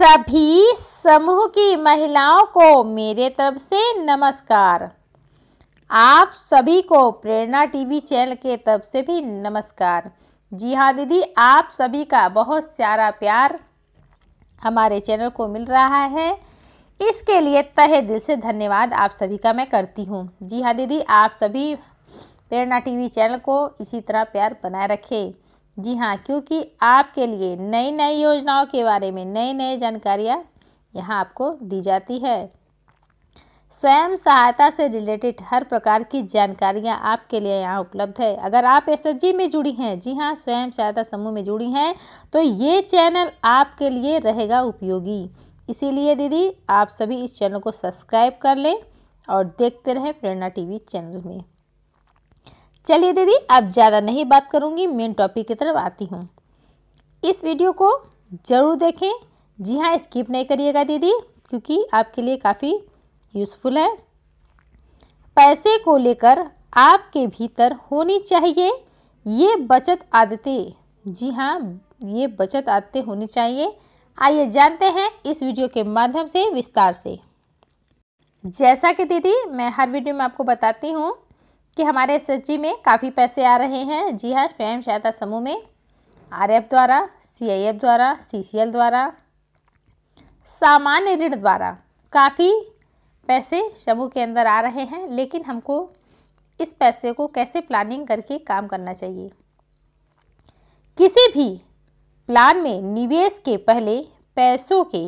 सभी समूह की महिलाओं को मेरे तरफ से नमस्कार आप सभी को प्रेरणा टीवी चैनल के तरफ से भी नमस्कार जी हाँ दीदी आप सभी का बहुत सारा प्यार हमारे चैनल को मिल रहा है इसके लिए तहे दिल से धन्यवाद आप सभी का मैं करती हूँ जी हाँ दीदी आप सभी प्रेरणा टीवी चैनल को इसी तरह प्यार बनाए रखें जी हाँ क्योंकि आपके लिए नई नई योजनाओं के बारे में नई नई जानकारियाँ यहाँ आपको दी जाती है स्वयं सहायता से रिलेटेड हर प्रकार की जानकारियाँ आपके लिए यहाँ उपलब्ध है अगर आप एस में जुड़ी हैं जी हाँ स्वयं सहायता समूह में जुड़ी हैं तो ये चैनल आपके लिए रहेगा उपयोगी इसीलिए दीदी आप सभी इस चैनल को सब्सक्राइब कर लें और देखते रहें प्रेरणा टीवी चैनल में चलिए दीदी अब ज़्यादा नहीं बात करूँगी मेन टॉपिक की तरफ आती हूँ इस वीडियो को ज़रूर देखें जी हाँ स्किप नहीं करिएगा दीदी क्योंकि आपके लिए काफ़ी यूज़फुल है पैसे को लेकर आपके भीतर होनी चाहिए ये बचत आदतें जी हाँ ये बचत आदतें होनी चाहिए आइए जानते हैं इस वीडियो के माध्यम से विस्तार से जैसा कि दीदी मैं हर वीडियो में आपको बताती हूँ कि हमारे एस में काफ़ी पैसे आ रहे हैं जी हाँ स्वयं सहायता समूह में आर द्वारा सी द्वारा सी द्वारा सामान्य ऋण द्वारा काफ़ी पैसे समूह के अंदर आ रहे हैं लेकिन हमको इस पैसे को कैसे प्लानिंग करके काम करना चाहिए किसी भी प्लान में निवेश के पहले पैसों के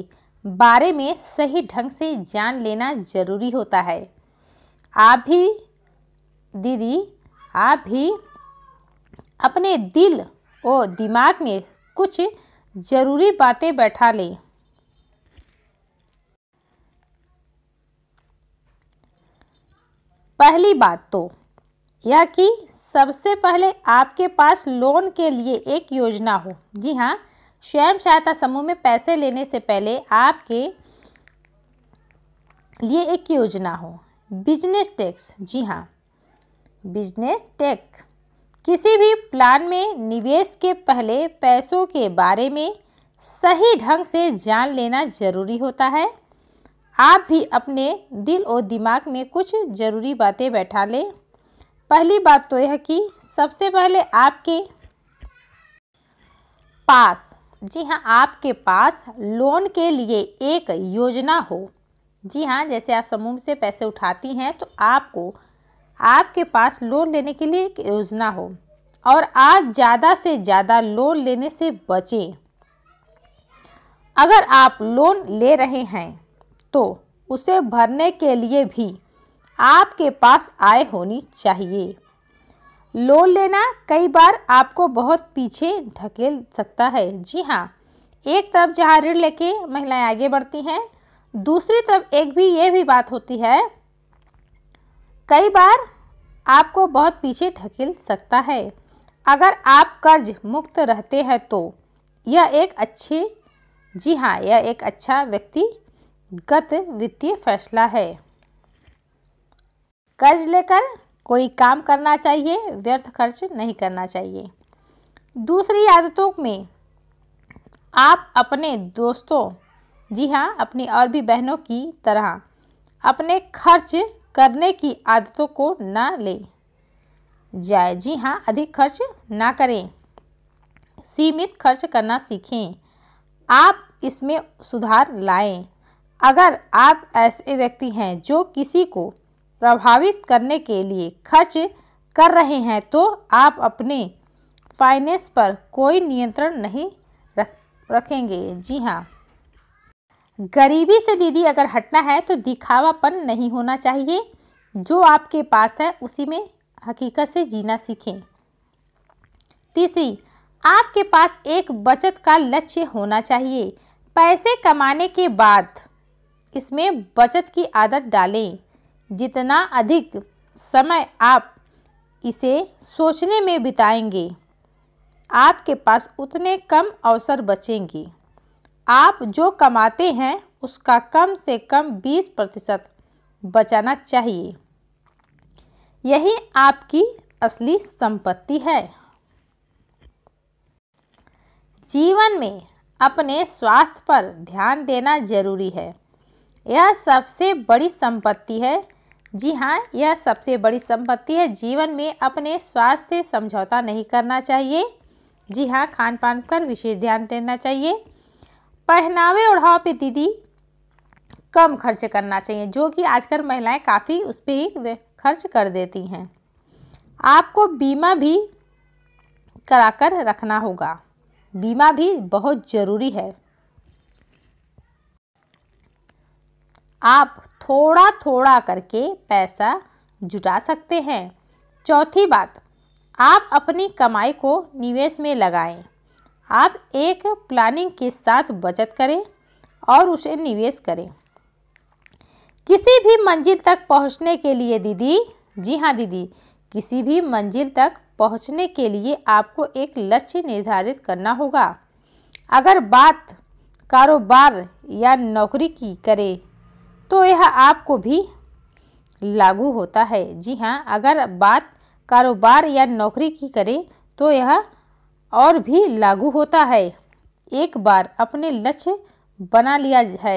बारे में सही ढंग से जान लेना जरूरी होता है आप भी दीदी आप भी अपने दिल और दिमाग में कुछ ज़रूरी बातें बैठा लें पहली बात तो यह कि सबसे पहले आपके पास लोन के लिए एक योजना हो जी हाँ स्वयं सहायता समूह में पैसे लेने से पहले आपके लिए एक योजना हो बिजनेस टैक्स जी हाँ बिजनेस टेक किसी भी प्लान में निवेश के पहले पैसों के बारे में सही ढंग से जान लेना ज़रूरी होता है आप भी अपने दिल और दिमाग में कुछ ज़रूरी बातें बैठा लें पहली बात तो यह कि सबसे पहले आपके पास जी हाँ आपके पास लोन के लिए एक योजना हो जी हाँ जैसे आप समूह से पैसे उठाती हैं तो आपको आपके पास लोन लेने के लिए एक योजना हो और आप ज़्यादा से ज़्यादा लोन लेने से बचें अगर आप लोन ले रहे हैं तो उसे भरने के लिए भी आपके पास आय होनी चाहिए लोन लेना कई बार आपको बहुत पीछे ढकेल सकता है जी हाँ एक तरफ जहाँ ऋण लेके महिलाएं आगे बढ़ती हैं दूसरी तरफ एक भी ये भी बात होती है कई बार आपको बहुत पीछे ढकेल सकता है अगर आप कर्ज मुक्त रहते हैं तो यह एक अच्छी जी हाँ यह एक अच्छा व्यक्तिगत वित्तीय फैसला है कर्ज लेकर कोई काम करना चाहिए व्यर्थ खर्च नहीं करना चाहिए दूसरी आदतों में आप अपने दोस्तों जी हाँ अपनी और भी बहनों की तरह अपने खर्च करने की आदतों को ना लें जाए जी हाँ अधिक खर्च ना करें सीमित खर्च करना सीखें आप इसमें सुधार लाएं अगर आप ऐसे व्यक्ति हैं जो किसी को प्रभावित करने के लिए खर्च कर रहे हैं तो आप अपने फाइनेंस पर कोई नियंत्रण नहीं रख रखेंगे जी हाँ गरीबी से दीदी अगर हटना है तो दिखावापन नहीं होना चाहिए जो आपके पास है उसी में हकीकत से जीना सीखें तीसरी आपके पास एक बचत का लक्ष्य होना चाहिए पैसे कमाने के बाद इसमें बचत की आदत डालें जितना अधिक समय आप इसे सोचने में बिताएंगे आपके पास उतने कम अवसर बचेंगे आप जो कमाते हैं उसका कम से कम 20 प्रतिशत बचाना चाहिए यही आपकी असली संपत्ति है जीवन में अपने स्वास्थ्य पर ध्यान देना जरूरी है यह सबसे बड़ी संपत्ति है जी हाँ यह सबसे बड़ी संपत्ति है जीवन में अपने स्वास्थ्य समझौता नहीं करना चाहिए जी हाँ खान पान पर विशेष ध्यान देना चाहिए पहनावे ओढ़ाव पे दीदी कम खर्च करना चाहिए जो कि आजकल महिलाएं काफ़ी उस पर ही खर्च कर देती हैं आपको बीमा भी कराकर रखना होगा बीमा भी बहुत ज़रूरी है आप थोड़ा थोड़ा करके पैसा जुटा सकते हैं चौथी बात आप अपनी कमाई को निवेश में लगाएं आप एक प्लानिंग के साथ बचत करें और उसे निवेश करें किसी भी मंजिल तक पहुंचने के लिए दीदी जी हाँ दीदी किसी भी मंजिल तक पहुंचने के लिए आपको एक लक्ष्य निर्धारित करना होगा अगर बात कारोबार या नौकरी की करें तो यह आपको भी लागू होता है जी हाँ अगर बात कारोबार या नौकरी की करें तो यह और भी लागू होता है एक बार अपने लक्ष्य बना लिया है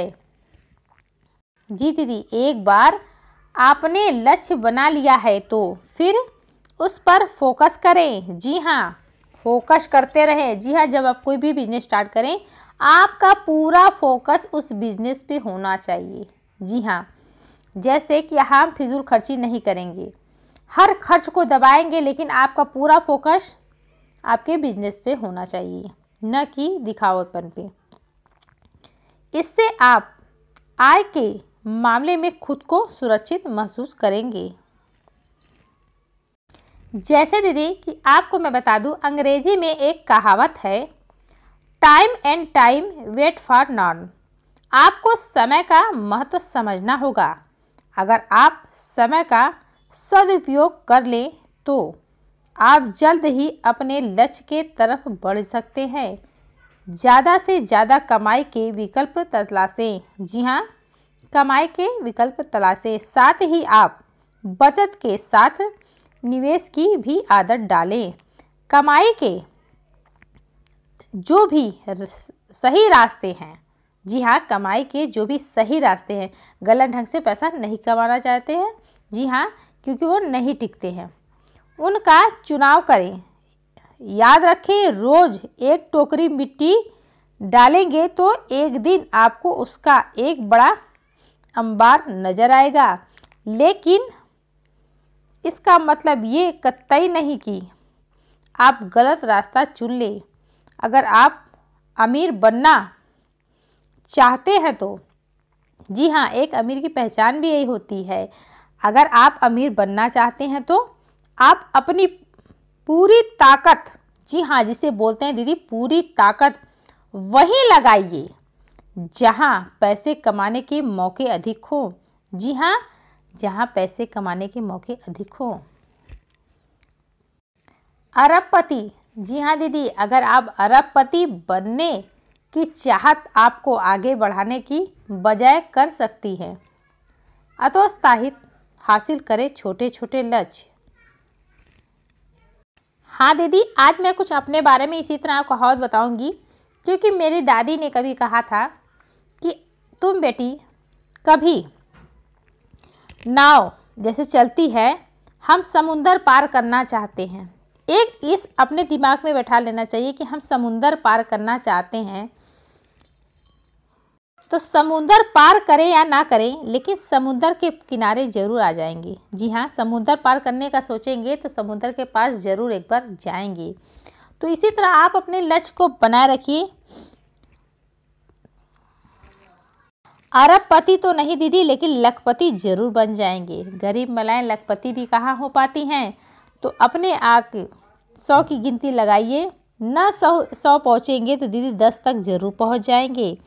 जी दीदी एक बार आपने लक्ष्य बना लिया है तो फिर उस पर फोकस करें जी हाँ फोकस करते रहें जी हाँ जब आप कोई भी बिजनेस स्टार्ट करें आपका पूरा फोकस उस बिजनेस पे होना चाहिए जी हाँ जैसे कि हम फिजूल खर्ची नहीं करेंगे हर खर्च को दबाएंगे लेकिन आपका पूरा फोकस आपके बिजनेस पे होना चाहिए न कि दिखावतपन पे इससे आप आय के मामले में खुद को सुरक्षित महसूस करेंगे जैसे दीदी कि आपको मैं बता दूं अंग्रेजी में एक कहावत है time and time wait for none आपको समय का महत्व समझना होगा अगर आप समय का सदुपयोग कर लें तो आप जल्द ही अपने लक्ष्य के तरफ बढ़ सकते हैं ज़्यादा से ज़्यादा कमाई के विकल्प तलाशें जी हाँ कमाई के विकल्प तलाशें साथ ही आप बचत के साथ निवेश की भी आदत डालें कमाई के जो भी सही रास्ते हैं जी हाँ कमाई के जो भी सही रास्ते हैं गलत ढंग से पैसा नहीं कमाना चाहते हैं जी हाँ क्योंकि वो नहीं टिकते हैं उनका चुनाव करें याद रखें रोज़ एक टोकरी मिट्टी डालेंगे तो एक दिन आपको उसका एक बड़ा अंबार नज़र आएगा लेकिन इसका मतलब ये कतई नहीं कि आप गलत रास्ता चुन लें अगर आप अमीर बनना चाहते हैं तो जी हाँ एक अमीर की पहचान भी यही होती है अगर आप अमीर बनना चाहते हैं तो आप अपनी पूरी ताकत जी हाँ जिसे बोलते हैं दीदी पूरी ताकत वहीं लगाइए जहाँ पैसे कमाने के मौके अधिक हो जी हाँ जहाँ पैसे कमाने के मौके अधिक हो अरबपति जी हाँ दीदी अगर आप अरबपति बनने की चाहत आपको आगे बढ़ाने की बजाय कर सकती है अतोत्साहित हासिल करें छोटे छोटे लक्ष्य हाँ दीदी आज मैं कुछ अपने बारे में इसी तरह कहावत बताऊंगी क्योंकि मेरी दादी ने कभी कहा था कि तुम बेटी कभी नाव जैसे चलती है हम समुंदर पार करना चाहते हैं एक इस अपने दिमाग में बैठा लेना चाहिए कि हम समुंदर पार करना चाहते हैं तो समुंदर पार करें या ना करें लेकिन समुंदर के किनारे ज़रूर आ जाएंगे जी हाँ समुंदर पार करने का सोचेंगे तो समुंदर के पास ज़रूर एक बार जाएंगे तो इसी तरह आप अपने लक्ष्य को बनाए रखिए अरबपति तो नहीं दीदी लेकिन लखपति जरूर बन जाएंगे गरीब मलाएं लखपति भी कहाँ हो पाती हैं तो अपने आप सौ की गिनती लगाइए ना सौ सौ पहुँचेंगे तो दीदी दस तक जरूर पहुँच जाएंगे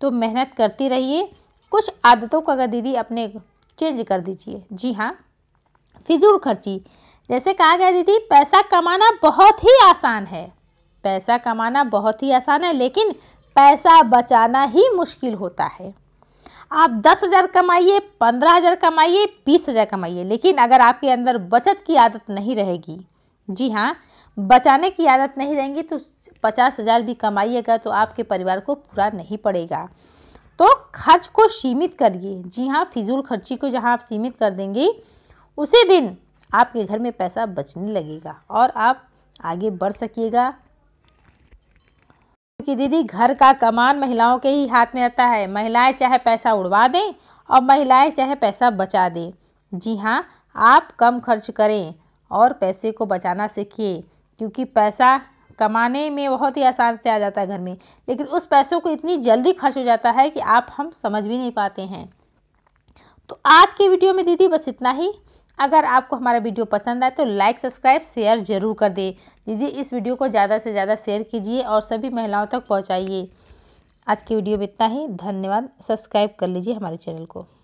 तो मेहनत करती रहिए कुछ आदतों को अगर दीदी अपने चेंज कर दीजिए जी हाँ फिजूल खर्ची जैसे कहा गया दीदी पैसा कमाना बहुत ही आसान है पैसा कमाना बहुत ही आसान है लेकिन पैसा बचाना ही मुश्किल होता है आप दस हज़ार कमाइए पंद्रह हज़ार कमाइए बीस हज़ार कमाइए लेकिन अगर आपके अंदर बचत की आदत नहीं रहेगी जी हाँ बचाने की आदत नहीं रहेंगी तो पचास हज़ार भी कमाइएगा तो आपके परिवार को पूरा नहीं पड़ेगा तो खर्च को सीमित करिए जी हाँ फिजूल खर्ची को जहाँ आप सीमित कर देंगे उसी दिन आपके घर में पैसा बचने लगेगा और आप आगे बढ़ सकिएगा क्योंकि दीदी घर का कमान महिलाओं के ही हाथ में आता है महिलाएं चाहे पैसा उड़वा दें और महिलाएं चाहे पैसा बचा दें जी हाँ आप कम खर्च करें और पैसे को बचाना सीखिए क्योंकि पैसा कमाने में बहुत ही आसान से आ जाता है घर में लेकिन उस पैसों को इतनी जल्दी खर्च हो जाता है कि आप हम समझ भी नहीं पाते हैं तो आज के वीडियो में दीदी बस इतना ही अगर आपको हमारा वीडियो पसंद आए तो लाइक सब्सक्राइब शेयर जरूर कर दें दीजिए इस वीडियो को ज़्यादा से ज़्यादा शेयर कीजिए और सभी महिलाओं तक पहुँचाइए आज की वीडियो में इतना ही धन्यवाद सब्सक्राइब कर लीजिए हमारे चैनल को